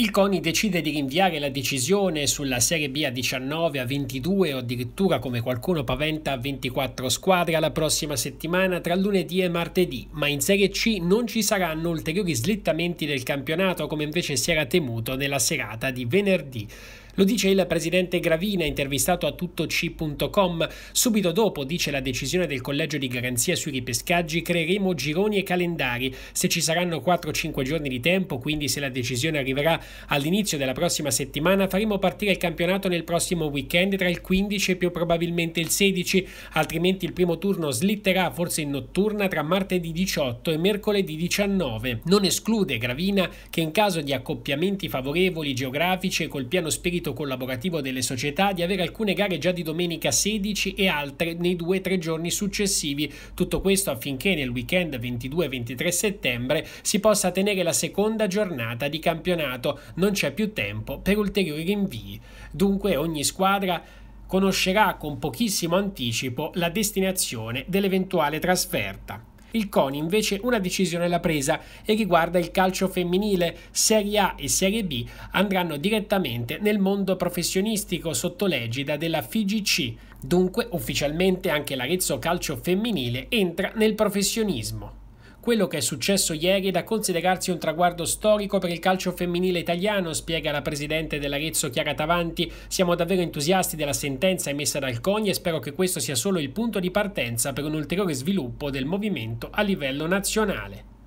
Il CONI decide di rinviare la decisione sulla Serie B a 19, a 22 o addirittura come qualcuno paventa a 24 squadre alla prossima settimana tra lunedì e martedì, ma in Serie C non ci saranno ulteriori slittamenti del campionato come invece si era temuto nella serata di venerdì. Lo dice il presidente Gravina, intervistato a tuttoc.com. Subito dopo, dice la decisione del collegio di garanzia sui ripescaggi, creeremo gironi e calendari. Se ci saranno 4-5 giorni di tempo, quindi se la decisione arriverà all'inizio della prossima settimana, faremo partire il campionato nel prossimo weekend tra il 15 e più probabilmente il 16, altrimenti il primo turno slitterà forse in notturna tra martedì 18 e mercoledì 19. Non esclude Gravina che in caso di accoppiamenti favorevoli geografici e col piano spirito spirito collaborativo delle società di avere alcune gare già di domenica 16 e altre nei due o tre giorni successivi. Tutto questo affinché nel weekend 22-23 settembre si possa tenere la seconda giornata di campionato. Non c'è più tempo per ulteriori rinvii. Dunque ogni squadra conoscerà con pochissimo anticipo la destinazione dell'eventuale trasferta. Il CONI invece una decisione l'ha presa e riguarda il calcio femminile. Serie A e Serie B andranno direttamente nel mondo professionistico sotto legida della FIGC. Dunque ufficialmente anche l'Arezzo Calcio Femminile entra nel professionismo quello che è successo ieri è da considerarsi un traguardo storico per il calcio femminile italiano, spiega la presidente dell'Arezzo Chiara Tavanti. Siamo davvero entusiasti della sentenza emessa dal CONI e spero che questo sia solo il punto di partenza per un ulteriore sviluppo del movimento a livello nazionale.